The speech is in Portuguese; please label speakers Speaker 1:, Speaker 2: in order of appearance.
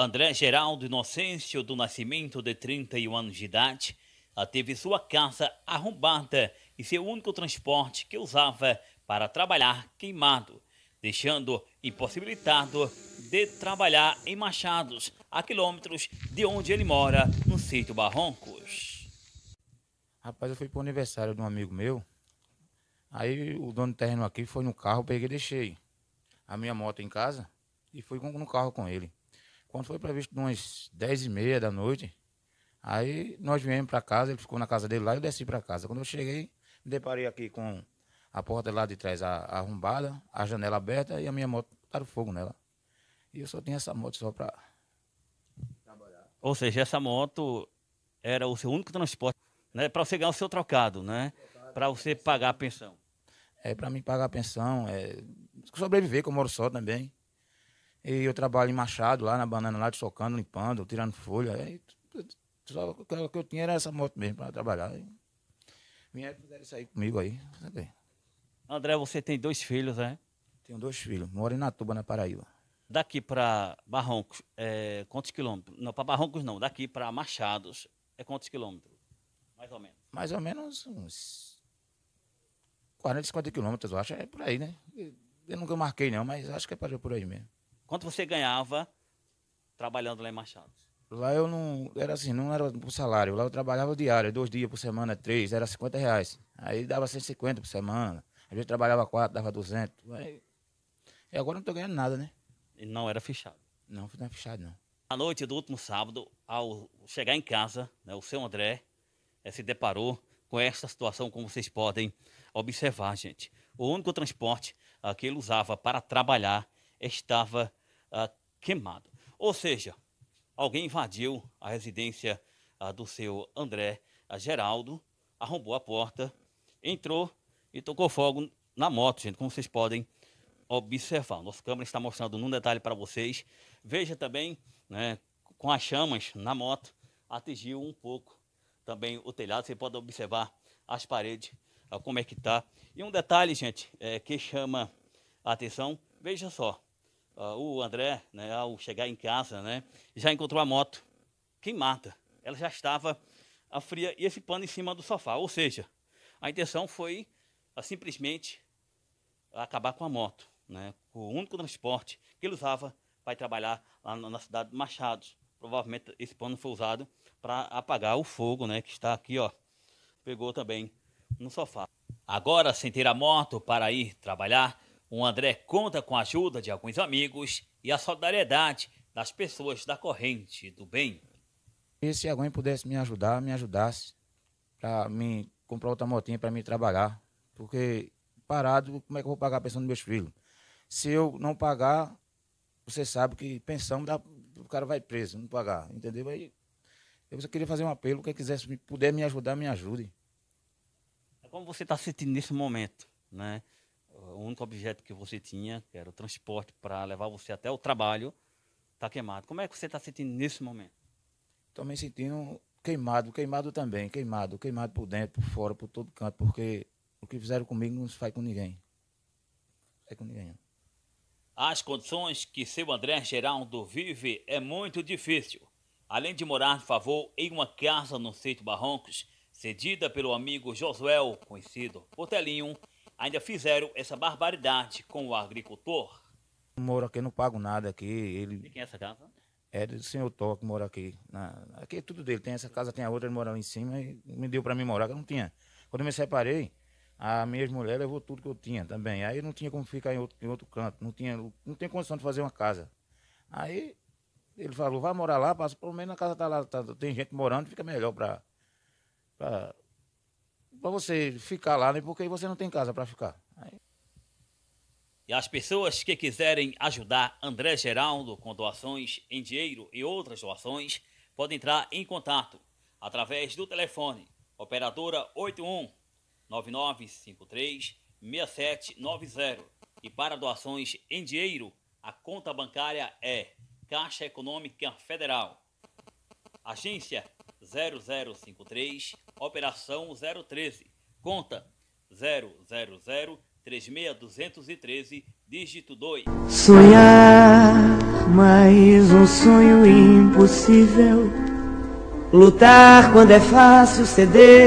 Speaker 1: André Geraldo Inocêncio, do nascimento de 31 anos de idade, teve sua casa arrombada e seu único transporte que usava para trabalhar queimado, deixando impossibilitado de trabalhar em Machados, a quilômetros de onde ele mora, no sítio Barroncos.
Speaker 2: Rapaz, eu fui para o aniversário de um amigo meu, aí o dono do terreno aqui foi no carro, peguei e deixei a minha moto em casa e fui no carro com ele. Quando foi previsto umas 10 e meia da noite, aí nós viemos para casa, ele ficou na casa dele lá e eu desci para casa. Quando eu cheguei, me deparei aqui com a porta lá de trás arrombada, a janela aberta e a minha moto taram fogo nela. E eu só tinha essa moto só para
Speaker 1: trabalhar. Ou seja, essa moto era o seu único transporte, né? Para você ganhar o seu trocado, né? Para você pagar a pensão.
Speaker 2: É, para mim pagar a pensão, é... sobreviver, que eu moro só também. E eu trabalho em Machado, lá na banana, lá socando, limpando, tirando folha. E só o que eu tinha era essa moto mesmo para trabalhar. E fizeram isso sair comigo aí. André, você tem dois filhos, né? Tenho dois filhos. Moro em Natuba, na Paraíba.
Speaker 1: Daqui para Barrancos, é, quantos quilômetros? Não, para Barrancos não. Daqui para Machados, é quantos quilômetros? Mais ou menos.
Speaker 2: Mais ou menos uns 40, 50 quilômetros, eu acho. É por aí, né? Eu nunca marquei, não, mas acho que é por aí mesmo.
Speaker 1: Quanto você ganhava trabalhando lá em Machado?
Speaker 2: Lá eu não. Era assim, não era por salário. Lá eu trabalhava diário, dois dias por semana, três, era 50 reais. Aí dava 150 por semana. Às vezes trabalhava quatro, dava 200. Aí, e agora não tô ganhando nada, né? E não era fechado. Não, não é fechado, não.
Speaker 1: A noite do último sábado, ao chegar em casa, né, o seu André eh, se deparou com essa situação, como vocês podem observar, gente. O único transporte ah, que ele usava para trabalhar estava ah, queimado. Ou seja, alguém invadiu a residência ah, do seu André ah, Geraldo, arrombou a porta, entrou e tocou fogo na moto, gente, como vocês podem observar. Nossa câmera está mostrando num detalhe para vocês. Veja também, né, com as chamas na moto, atingiu um pouco também o telhado. Você pode observar as paredes, como é que tá. E um detalhe, gente, é, que chama a atenção, veja só o André, né, ao chegar em casa, né, já encontrou a moto Quem mata? Ela já estava a fria e esse pano em cima do sofá. Ou seja, a intenção foi simplesmente acabar com a moto, né, o único transporte que ele usava para trabalhar lá na cidade de Machado. Provavelmente esse pano foi usado para apagar o fogo, né, que está aqui, ó, pegou também no sofá. Agora, sem ter a moto para ir trabalhar, o André conta com a ajuda de alguns amigos e a solidariedade das pessoas da corrente do bem.
Speaker 2: E se alguém pudesse me ajudar, me ajudasse para me comprar outra motinha para me trabalhar, porque parado, como é que eu vou pagar a pensão dos meus filhos? Se eu não pagar, você sabe que pensão dá, o cara vai preso, não pagar, entendeu? Aí eu só queria fazer um apelo, quem quiser puder me ajudar, me ajude.
Speaker 1: É como você está sentindo nesse momento, né? o único objeto que você tinha, que era o transporte para levar você até o trabalho, está queimado. Como
Speaker 2: é que você está sentindo nesse momento? Estou me sentindo queimado, queimado também, queimado, queimado por dentro, por fora, por todo canto, porque o que fizeram comigo não se faz com ninguém. Não faz com ninguém.
Speaker 1: As condições que seu André Geraldo vive é muito difícil. Além de morar de favor em uma casa no sítio Barrancos, cedida pelo amigo Josuel, conhecido por Telinho, ainda fizeram essa barbaridade com o agricultor?
Speaker 2: Moro aqui, não pago nada aqui. Ele... De quem é essa casa? É do senhor Tó que mora aqui. Na... Aqui é tudo dele. Tem essa casa, tem a outra, ele morava em cima e me deu para mim morar, que eu não tinha. Quando eu me separei, a minha mulher levou tudo que eu tinha também. Aí não tinha como ficar em outro, em outro canto, não tinha, não tinha condição de fazer uma casa. Aí ele falou, vai morar lá, passa, pelo menos a casa tá lá, tá, tem gente morando, fica melhor para para você ficar lá, né? Porque aí você não tem casa para ficar. Aí...
Speaker 1: E as pessoas que quiserem ajudar André Geraldo com doações em dinheiro e outras doações, podem entrar em contato através do telefone operadora 81 9953 6790 e para doações em dinheiro, a conta bancária é Caixa Econômica Federal, Agência 0053, Operação 013, conta
Speaker 2: 00036213, dígito 2. Sonhar mais um sonho impossível, lutar quando é fácil ceder.